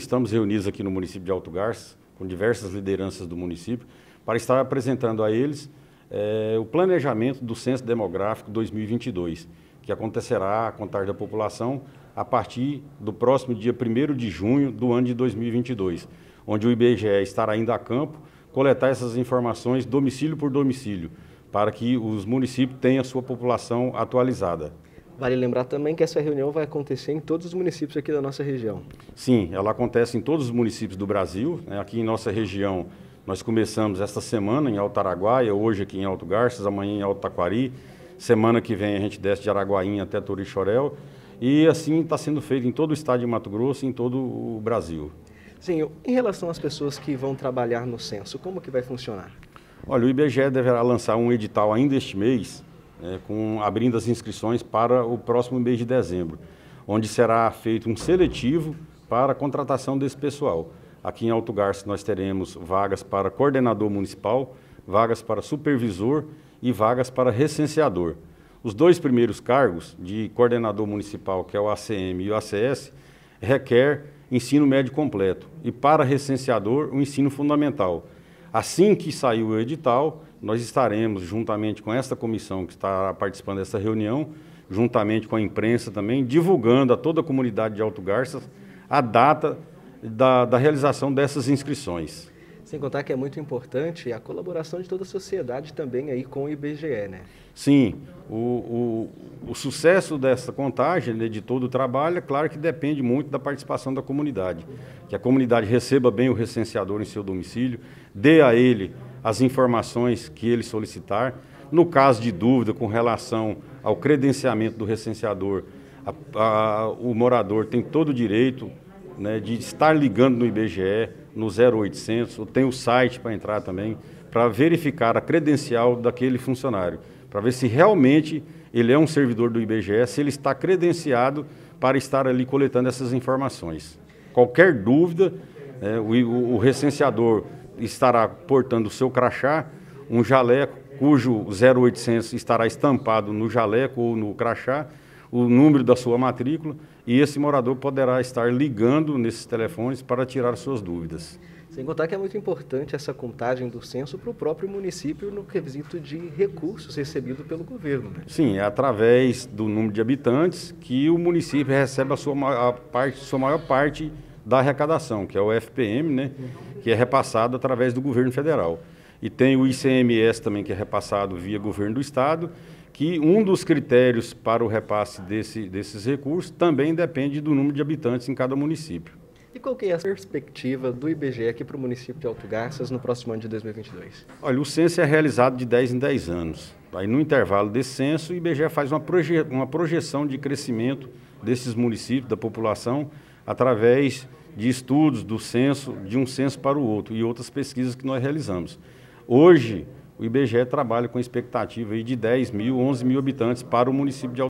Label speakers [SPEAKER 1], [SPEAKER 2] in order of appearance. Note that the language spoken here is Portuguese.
[SPEAKER 1] Estamos reunidos aqui no município de Alto Garça, com diversas lideranças do município, para estar apresentando a eles é, o planejamento do Censo Demográfico 2022, que acontecerá a contar da população a partir do próximo dia 1 de junho do ano de 2022, onde o IBGE estará indo a campo coletar essas informações domicílio por domicílio, para que os municípios tenham a sua população atualizada.
[SPEAKER 2] Vale lembrar também que essa reunião vai acontecer em todos os municípios aqui da nossa região.
[SPEAKER 1] Sim, ela acontece em todos os municípios do Brasil. Né? Aqui em nossa região, nós começamos esta semana em Alto Araguaia, hoje aqui em Alto Garças, amanhã em Alto Taquari. Semana que vem a gente desce de Araguainha até Torixorel. E assim está sendo feito em todo o estado de Mato Grosso e em todo o Brasil.
[SPEAKER 2] Sim, em relação às pessoas que vão trabalhar no censo, como que vai funcionar?
[SPEAKER 1] Olha, o IBGE deverá lançar um edital ainda este mês é, com, abrindo as inscrições para o próximo mês de dezembro, onde será feito um seletivo para a contratação desse pessoal. Aqui em Alto Garça nós teremos vagas para coordenador municipal, vagas para supervisor e vagas para recenseador. Os dois primeiros cargos, de coordenador municipal, que é o ACM e o ACS, requer ensino médio completo e para recenseador o ensino fundamental. Assim que saiu o edital, nós estaremos, juntamente com esta comissão que está participando dessa reunião, juntamente com a imprensa também, divulgando a toda a comunidade de Alto Garças a data da, da realização dessas inscrições.
[SPEAKER 2] Sem contar que é muito importante a colaboração de toda a sociedade também aí com o IBGE, né?
[SPEAKER 1] Sim, o, o, o sucesso dessa contagem, né, de todo o trabalho, é claro que depende muito da participação da comunidade. Que a comunidade receba bem o recenseador em seu domicílio, dê a ele as informações que ele solicitar. No caso de dúvida com relação ao credenciamento do recenseador, a, a, o morador tem todo o direito né, de estar ligando no IBGE, no 0800, ou tem o site para entrar também, para verificar a credencial daquele funcionário, para ver se realmente ele é um servidor do IBGE, se ele está credenciado para estar ali coletando essas informações. Qualquer dúvida, né, o, o, o recenseador estará portando o seu crachá, um jaleco cujo 0800 estará estampado no jaleco ou no crachá, o número da sua matrícula, e esse morador poderá estar ligando nesses telefones para tirar suas dúvidas.
[SPEAKER 2] Sem contar que é muito importante essa contagem do censo para o próprio município no quesito de recursos recebidos pelo governo. Né?
[SPEAKER 1] Sim, é através do número de habitantes que o município recebe a sua, a parte, sua maior parte da arrecadação, que é o FPM, né, que é repassado através do governo federal. E tem o ICMS também, que é repassado via governo do estado, que um dos critérios para o repasse desse, desses recursos também depende do número de habitantes em cada município.
[SPEAKER 2] E qual que é a perspectiva do IBGE aqui para o município de Alto Garças no próximo ano de 2022?
[SPEAKER 1] Olha, o censo é realizado de 10 em 10 anos. Aí no intervalo desse censo, o IBGE faz uma, proje uma projeção de crescimento desses municípios, da população, através de estudos do censo, de um censo para o outro, e outras pesquisas que nós realizamos. Hoje, o IBGE trabalha com expectativa de 10 mil, 11 mil habitantes para o município de